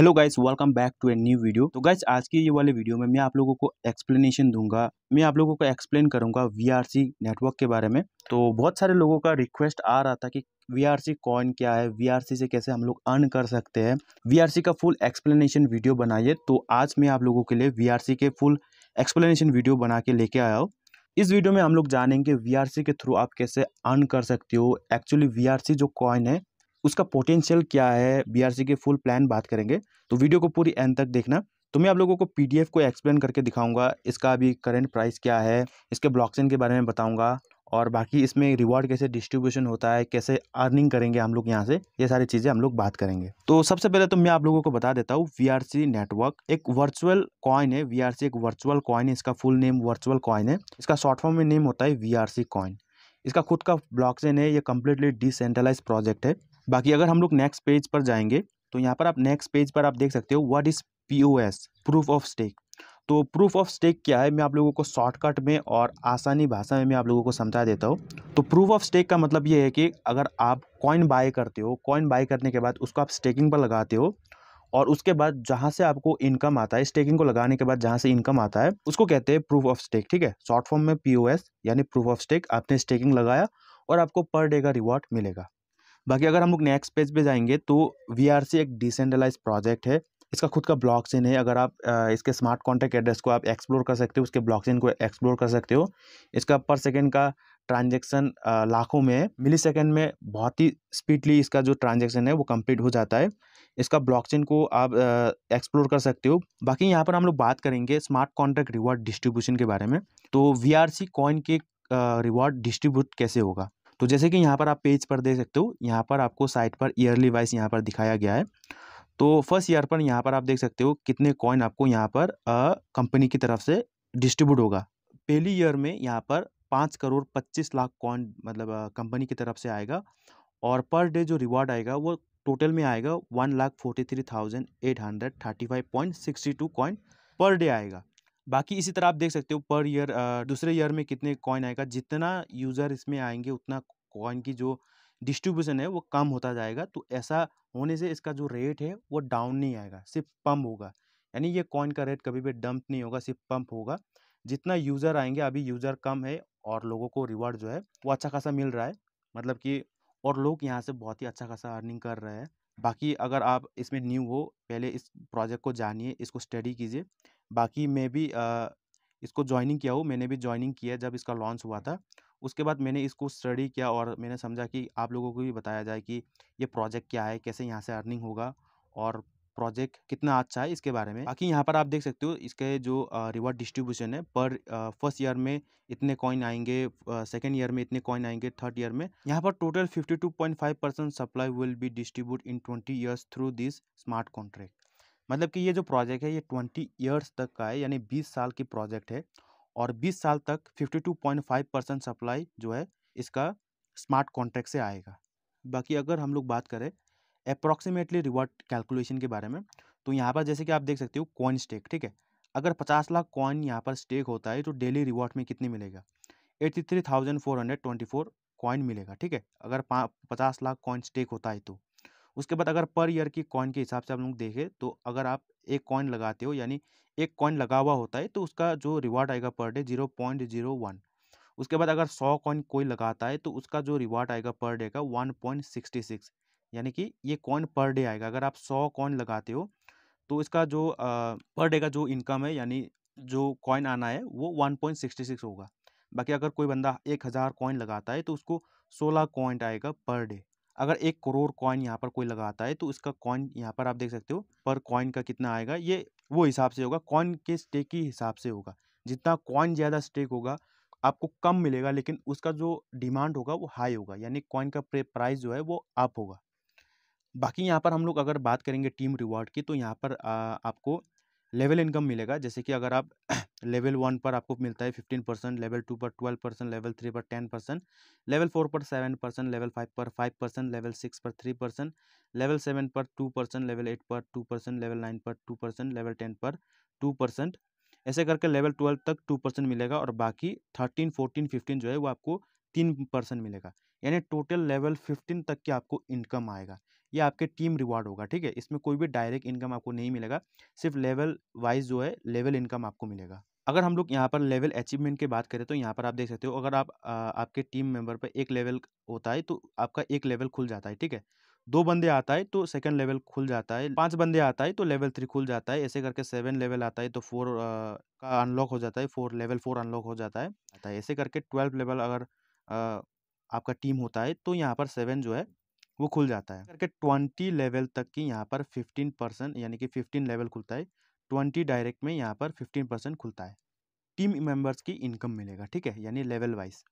hello guys welcome back to a new video तो guys आज की ये वाले वीडियो में मैं आप लोगों को एक्सप्लेनेशन दूंगा मैं आप लोगों को एक्सप्लेन करूंगा वीआरसी नेटवर्क के बारे में तो बहुत सारे लोगों का रिक्वेस्ट आ रहा था कि वीआरसी कॉइन क्या है वीआरसी से कैसे हम लोग अर्न कर सकते हैं वीआरसी का फुल एक्सप्लेनेशन वीडियो बनाइए तो आज मैं आप लोगों के लिए वी के फुल एक्सप्लेनेशन वीडियो बना के लेके आया हूँ इस वीडियो में हम लोग जानेंगे वी के थ्रू आप कैसे अर्न कर सकते हो एक्चुअली वी जो कॉइन है उसका पोटेंशियल क्या है बीआरसी के फुल प्लान बात करेंगे तो वीडियो को पूरी एंड तक देखना तो मैं आप लोगों को पीडीएफ को एक्सप्लेन करके दिखाऊंगा इसका अभी करंट प्राइस क्या है इसके ब्लॉकचेन के बारे में बताऊंगा और बाकी इसमें रिवॉर्ड कैसे डिस्ट्रीब्यूशन होता है कैसे अर्निंग करेंगे हम लोग यहाँ से ये सारी चीज़ें हम लोग बात करेंगे तो सबसे पहले तो मैं आप लोगों को बता देता हूँ वी नेटवर्क एक वर्चुअल कॉइन है वी एक वर्चुअल कॉइन है इसका फुल नेम वर्चुअल कॉइन है इसका शॉर्ट फॉर्म में नेम होता है वी कॉइन इसका खुद का ब्लॉक है ये कम्प्लीटली डिसेंट्रलाइज प्रोजेक्ट है बाकी अगर हम लोग नेक्स्ट पेज पर जाएंगे तो यहाँ पर आप नेक्स्ट पेज पर आप देख सकते हो what is P O S proof of stake तो प्रूफ ऑफ स्टेक क्या है मैं आप लोगों को शॉर्टकट में और आसानी भाषा में मैं आप लोगों को समझा देता हूँ तो प्रूफ ऑफ स्टेक का मतलब ये है कि अगर आप कॉइन बाय करते हो कॉइन बाय करने के बाद उसको आप स्टेकिंग पर लगाते हो और उसके बाद जहाँ से आपको इनकम आता है स्टेकिंग को लगाने के बाद जहाँ से इनकम आता है उसको कहते हैं प्रूफ ऑफ स्टेक ठीक है शॉर्ट फॉर्म में पी यानी प्रूफ ऑफ स्टेक आपने स्टेकिंग लगाया और आपको पर डे का रिवॉर्ड मिलेगा बाकी अगर हम लोग नेक्स्ट पेज पे जाएंगे तो वी एक डिसेंट्रलाइज प्रोजेक्ट है इसका खुद का ब्लॉक चेन है अगर आप इसके स्मार्ट कॉन्टैक्ट एड्रेस को आप एक्सप्लोर कर सकते हो उसके ब्लॉक चेन को एक्सप्लोर कर सकते हो इसका पर सेकेंड का ट्रांजेक्शन लाखों में है मिली सेकेंड में बहुत ही स्पीडली इसका जो ट्रांजेक्शन है वो कम्प्लीट हो जाता है इसका ब्लॉक चेन को आप एक्सप्लोर कर सकते हो बाकी यहाँ पर हम लोग बात करेंगे स्मार्ट कॉन्ट्रैक्ट रिवॉर्ड डिस्ट्रीब्यूशन के बारे में तो वी आर सी कॉइन के रिवॉर्ड डिस्ट्रीब्यूट कैसे होगा तो जैसे कि यहाँ पर आप पेज पर देख सकते हो यहाँ पर आपको साइट पर ईयरली वाइज यहाँ पर दिखाया गया है तो फर्स्ट ईयर पर यहाँ पर आप देख सकते हो कितने कॉइन आपको यहाँ पर कंपनी की तरफ से डिस्ट्रीब्यूट होगा पहली ईयर में यहाँ पर पाँच करोड़ पच्चीस लाख कॉइन मतलब कंपनी की तरफ से आएगा और पर डे जो रिवार्ड आएगा वो टोटल में आएगा one lakh forty three thousand eight hundred thirty five point sixty two coin per day आएगा बाकी इसी तरह आप देख सकते हो पर ईयर दूसरे ईयर में कितने कॉइन आएगा जितना यूज़र इसमें आएंगे उतना कॉइन की जो डिस्ट्रीब्यूशन है वो कम होता जाएगा तो ऐसा होने से इसका जो रेट है वो डाउन नहीं आएगा सिर्फ पम्प होगा यानी ये कॉइन का रेट कभी भी डंप नहीं होगा सिर्फ पम्प होगा जितना यूज़र आएंगे अभी यूज़र कम है और लोगों को रिवॉर्ड जो है वो अच्छा खासा मिल रहा है मतलब कि और लोग यहाँ से बहुत ही अच्छा खासा अर्निंग कर रहे हैं बाकी अगर आप इसमें न्यू हो पहले इस प्रोजेक्ट को जानिए इसको स्टडी कीजिए बाकी मैं भी आ, इसको ज्वाइनिंग किया हूँ मैंने भी ज्वाइनिंग किया जब इसका लॉन्च हुआ था उसके बाद मैंने इसको स्टडी किया और मैंने समझा कि आप लोगों को भी बताया जाए कि ये प्रोजेक्ट क्या है कैसे यहाँ से अर्निंग होगा और प्रोजेक्ट कितना अच्छा है इसके बारे में बाकी यहाँ पर आप देख सकते हो इसके जो रिवॉर्ड डिस्ट्रीब्यूशन है पर फर्स्ट ईयर में इतने कॉइन आएंगे सेकेंड ईयर में इतने कॉइन आएंगे थर्ड ईयर में यहाँ पर total 52.5 percent supply will be distribute in 20 years through this smart contract मतलब कि ये जो प्रोजेक्ट है ये ट्वेंटी ईयर्स तक का है यानी बीस साल की प्रोजेक्ट है और बीस साल तक fifty two point five percent supply जो है इसका स्मार्ट कॉन्ट्रैक्ट से आएगा बाकी अगर हम लोग बात करें अप्रॉक्सीमेटली रिवॉर्ड कैलकुलेशन के बारे में तो यहाँ पर जैसे कि आप देख सकते हो कॉइन स्टेक ठीक है अगर पचास लाख कॉइन यहाँ पर स्टेक होता है तो डेली रिवॉर्ड में कितने मिलेगा eighty three thousand four hundred twenty four coin मिलेगा ठीक है अगर पचास लाख कॉइन स्टेक होता है तो उसके बाद अगर पर ईयर की कॉइन के हिसाब से आप लोग देखें तो अगर आप एक कॉइन लगाते हो यानी एक कॉइन लगा हुआ होता है तो उसका जो रिवार्ड आएगा per day zero point zero one उसके बाद अगर सौ कॉइन कोई लगाता है तो उसका जो रिवार्ड आएगा पर डे का वन पॉइंट सिक्सटी सिक्स यानी कि ये कॉइन पर डे आएगा अगर आप सौ कॉइन लगाते हो तो इसका जो पर डे का जो इनकम है यानी जो कॉइन आना है वो वन पॉइंट सिक्सटी सिक्स होगा बाकी अगर कोई बंदा एक हज़ार कॉइन लगाता है तो उसको सोलह कॉइंट आएगा पर डे अगर एक करोड़ कॉइन यहाँ पर कोई लगाता है तो इसका कॉइन यहाँ पर आप देख सकते हो पर कॉइन का कितना आएगा ये वो हिसाब से होगा कॉइन के स्टेक के हिसाब से होगा जितना कॉइन ज़्यादा स्टेक होगा आपको कम मिलेगा लेकिन उसका जो डिमांड होगा वो हाई होगा यानी कॉइन का प्राइस जो है वो अप होगा बाकी यहाँ पर हम लोग अगर बात करेंगे टीम रिवॉर्ड की तो यहाँ पर आ, आपको लेवल इनकम मिलेगा जैसे कि अगर आप लेवल वन पर आपको मिलता है फिफ्टीन परसेंट लेवल टू पर ट्वेल्व परसेंट लेवल थ्री पर टेन परसेंट लेवल फोर पर सेवन परसेंट लेवल फाइव पर फाइव परसेंट लेवल सिक्स पर थ्री परसेंट लेवल सेवन पर टू परसेंट लेवल एट पर टू परसेंट लेवल नाइन पर two percent level ten पर two percent ऐसे करके लेवल ट्वेल्व तक टू परसेंट मिलेगा और बाकी थर्टीन फोर्टीन फिफ्टीन जो है वो आपको तीन परसेंट मिलेगा यानी टोटल लेवल फिफ्टीन तक की आपको इनकम आएगा ये आपके टीम रिवॉर्ड होगा ठीक है इसमें कोई भी डायरेक्ट इनकम आपको नहीं मिलेगा सिर्फ लेवल वाइज जो है लेवल इनकम आपको मिलेगा अगर हम लोग यहाँ पर लेवल अचीवमेंट की बात करें तो यहाँ पर आप देख सकते हो अगर आप आ, आपके टीम मेंबर पर एक लेवल होता है तो आपका एक लेवल खुल जाता है ठीक है दो बंदे आता है तो सेकंड लेवल खुल जाता है पांच बंदे आता है तो लेवल थ्री खुल जाता है ऐसे करके सेवन लेवल आता है तो फोर का अनलॉक हो जाता है फोर लेवल फोर अनलॉक हो जाता है है ऐसे करके ट्वेल्व लेवल अगर आ, आपका टीम होता है तो यहाँ पर सेवन जो है वो खुल जाता है करके ट्वेंटी लेवल तक की यहाँ पर फिफ्टीन परसेंट यानी कि फिफ्टीन लेवल खुलता है ट्वेंटी डायरेक्ट में यहाँ पर फिफ्टीन परसेंट खुलता है टीम मेंबर्स की इनकम मिलेगा ठीक है यानी लेवल वाइज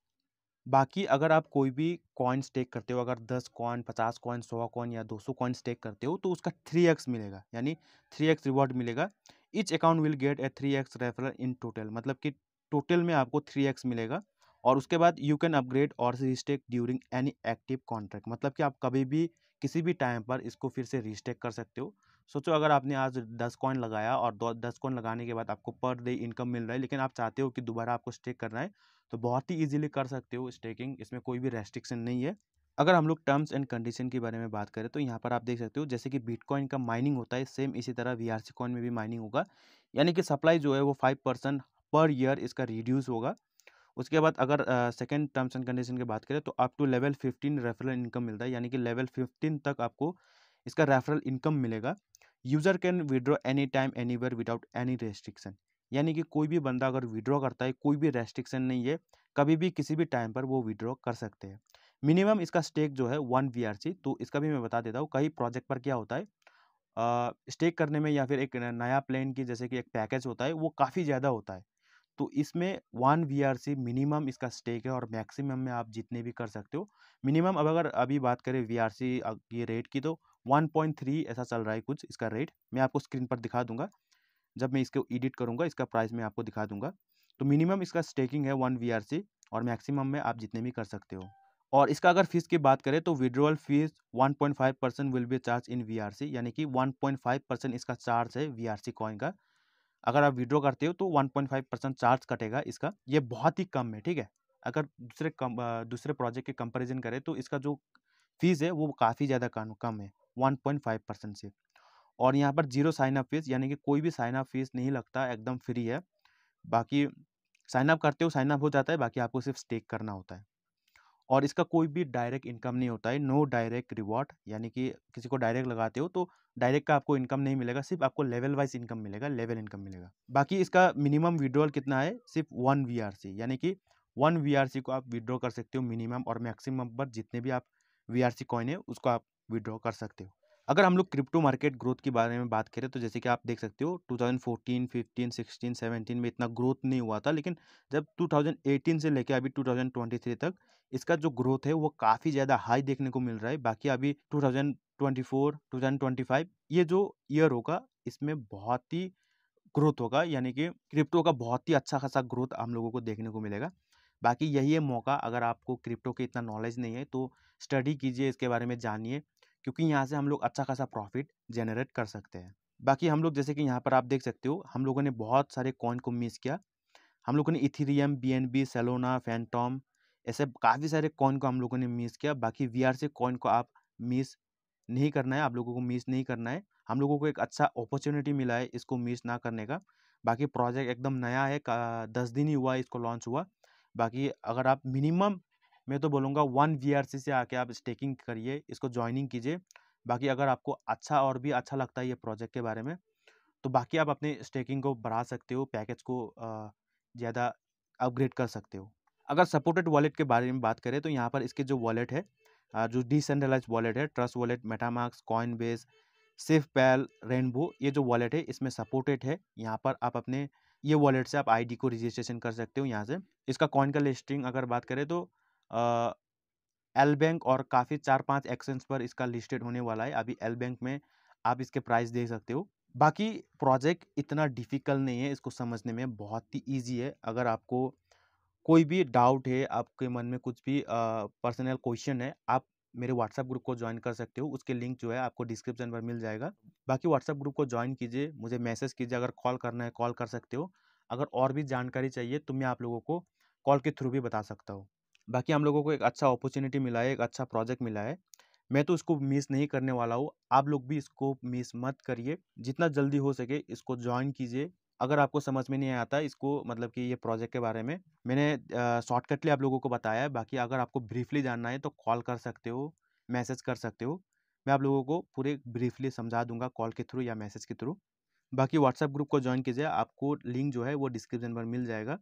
बाकी अगर आप कोई भी कॉइन स्टेक करते हो अगर दस कॉइन पचास कॉइन सौ कॉइन या दो सौ कॉइन स्टेक करते हो तो उसका थ्री एक्स मिलेगा यानी थ्री एक्स रिवॉर्ड मिलेगा each account will get a three x referral in total मतलब कि टोटल में आपको थ्री एक्स मिलेगा और उसके बाद यू कैन अपग्रेड और restake during any active contract मतलब कि आप कभी भी किसी भी टाइम पर इसको फिर से रिस्टेक कर सकते हो सोचो अगर आपने आज दस कॉइन लगाया और दो दस कॉइन लगाने के बाद आपको पर डे इनकम मिल रहा है लेकिन आप चाहते हो कि दोबारा आपको स्टेक करना है तो बहुत ही इजीली कर सकते हो स्टेकिंग इसमें कोई भी रेस्ट्रिक्शन नहीं है अगर हम लोग टर्म्स एंड कंडीशन के बारे में बात करें तो यहाँ पर आप देख सकते हो जैसे कि बिटकॉइन का माइनिंग होता है सेम इसी तरह वी आर कॉइन में भी माइनिंग होगा यानी कि सप्लाई जो है वो फाइव परसेंट पर ईयर इसका रिड्यूस होगा उसके बाद अगर सेकेंड टर्म्स एंड कंडीशन की बात करें तो आप two level fifteen referral income मिलता है यानी कि लेवल फिफ्टीन तक आपको इसका रेफरल इनकम मिलेगा user can withdraw any time anywhere without any restriction यानी कि कोई भी बंदा अगर विड्रॉ करता है कोई भी रेस्ट्रिक्शन नहीं है कभी भी किसी भी टाइम पर वो विड्रॉ कर सकते हैं मिनिमम इसका स्टेक जो है वन वी तो इसका भी मैं बता देता हूँ कई प्रोजेक्ट पर क्या होता है स्टेक करने में या फिर एक नया प्लेन की जैसे कि एक पैकेज होता है वो काफ़ी ज़्यादा होता है तो इसमें वन वी मिनिमम इसका स्टेक है और मैक्सिमम में आप जितने भी कर सकते हो मिनिमम अब अगर अभी बात करें वी की रेट की तो 1.3 ऐसा चल रहा है कुछ इसका रेट मैं आपको स्क्रीन पर दिखा दूंगा जब मैं इसको एडिट करूंगा इसका प्राइस मैं आपको दिखा दूंगा तो मिनिमम इसका स्टेकिंग है वन वी और मैक्सिमम में आप जितने भी कर सकते हो और इसका अगर फीस की बात करें तो withdrawal fees 1.5 percent will be charge in V यानी कि 1.5 परसेंट इसका चार्ज है वी आर कॉइन का अगर आप विड्रॉ करते हो तो 1.5 परसेंट चार्ज कटेगा इसका ये बहुत ही कम है ठीक है अगर दूसरे कम दूसरे प्रोजेक्ट के कंपैरिजन करें तो इसका जो फीस है वो काफ़ी ज़्यादा कम है 1.5 परसेंट से और यहाँ पर जीरो साइनअप फीस यानी कि कोई भी साइन अप फीस नहीं लगता एकदम फ्री है बाकी साइनअप करते हो साइनअप हो जाता है बाकी आपको सिर्फ स्टेक करना होता है और इसका कोई भी डायरेक्ट इनकम नहीं होता है नो डायरेक्ट रिवॉर्ड यानी कि किसी को डायरेक्ट लगाते हो तो डायरेक्ट का आपको इनकम नहीं मिलेगा सिर्फ आपको लेवल वाइज इनकम मिलेगा लेवल इनकम मिलेगा बाकी इसका मिनिमम विड्रॉल कितना है सिर्फ वन वी यानी कि वन वी को आप विड्रॉ कर सकते हो मिनिमम और मैक्सिमम पर जितने भी आप वी आर कॉइन है उसको आप विड्रॉ कर सकते हो अगर हम लोग क्रिप्टो मार्केट ग्रोथ के बारे में बात करें तो जैसे कि आप देख सकते हो 2014, 15, 16, 17 में इतना ग्रोथ नहीं हुआ था लेकिन जब 2018 से लेकर अभी 2023 तक इसका जो ग्रोथ है वो काफ़ी ज़्यादा हाई देखने को मिल रहा है बाकी अभी 2024, 2025 ये जो ईयर होगा इसमें बहुत ही ग्रोथ होगा यानी कि क्रिप्टो का बहुत ही अच्छा खासा ग्रोथ हम लोगों को देखने को मिलेगा बाकी यही है मौका अगर आपको क्रिप्टो के इतना नॉलेज नहीं है तो स्टडी कीजिए इसके बारे में जानिए क्योंकि यहाँ से हम लोग अच्छा खासा प्रॉफिट जनरेट कर सकते हैं बाकी हम लोग जैसे कि यहाँ पर आप देख सकते हो हम लोगों ने बहुत सारे कॉइन को मिस किया हम लोगों ने Ethereum B N B Solana Fantom ऐसे काफ़ी सारे कॉइन को हम लोगों ने मिस किया बाकी वी आर से कॉइन को आप मिस नहीं करना है आप लोगों को मिस नहीं करना है हम लोगों को एक अच्छा अपॉर्चुनिटी मिला है इसको मिस ना करने का बाकी प्रोजेक्ट एकदम नया है दस दिन ही हुआ इसको लॉन्च हुआ बाकी अगर आप मिनिमम मैं तो बोलूँगा वन वी से आके आप स्टेकिंग करिए इसको ज्वाइनिंग कीजिए बाकी अगर आपको अच्छा और भी अच्छा लगता है ये प्रोजेक्ट के बारे में तो बाकी आप अपने स्टेकिंग को बढ़ा सकते हो पैकेज को ज़्यादा अपग्रेड कर सकते हो अगर सपोर्टेड वॉलेट के बारे में बात करें तो यहाँ पर इसके जो वॉलेट है जो डिसेंट्रलाइज वॉलेट है Trust Wallet MetaMask Coinbase SafePal Rainbow ये जो वॉलेट है इसमें सपोर्टेड है यहाँ पर आप अपने ये वॉलेट से आप आईडी को रजिस्ट्रेशन कर सकते हो यहाँ से इसका कॉइन का लिस्टिंग अगर बात करें तो एल बैंक और काफ़ी चार पांच एक्सचेंज पर इसका लिस्टेड होने वाला है अभी एल बैंक में आप इसके प्राइस देख सकते हो बाकी प्रोजेक्ट इतना डिफ़िकल्ट नहीं है इसको समझने में बहुत ही ईजी है अगर आपको कोई भी डाउट है आपके मन में कुछ भी पर्सनल क्वेश्चन है आप मेरे व्हाट्सएप ग्रुप को ज्वाइन कर सकते हो उसके लिंक जो है आपको डिस्क्रिप्शन पर मिल जाएगा बाकी व्हाट्सएप ग्रुप को ज्वाइन कीजिए मुझे मैसेज कीजिए अगर कॉल करना है कॉल कर सकते हो अगर और भी जानकारी चाहिए तो मैं आप लोगों को कॉल के थ्रू भी बता सकता हूँ बाकी हम लोगों को एक अच्छा अपॉर्चुनिटी मिला है एक अच्छा प्रोजेक्ट मिला है मैं तो इसको मिस नहीं करने वाला हूँ आप लोग भी इसको मिस मत करिए जितना जल्दी हो सके इसको ज्वाइन कीजिए अगर आपको समझ में नहीं आता इसको मतलब कि ये प्रोजेक्ट के बारे में मैंने शॉर्टकटली आप लोगों को बताया है बाकी अगर आपको ब्रीफली जानना है तो कॉल कर सकते हो मैसेज कर सकते हो मैं आप लोगों को पूरे ब्रीफली समझा दूंगा कॉल के थ्रू या मैसेज के थ्रू बाकी व्हाट्सएप ग्रुप को ज्वाइन कीजिए आपको लिंक जो है वो डिस्क्रिप्शन पर मिल जाएगा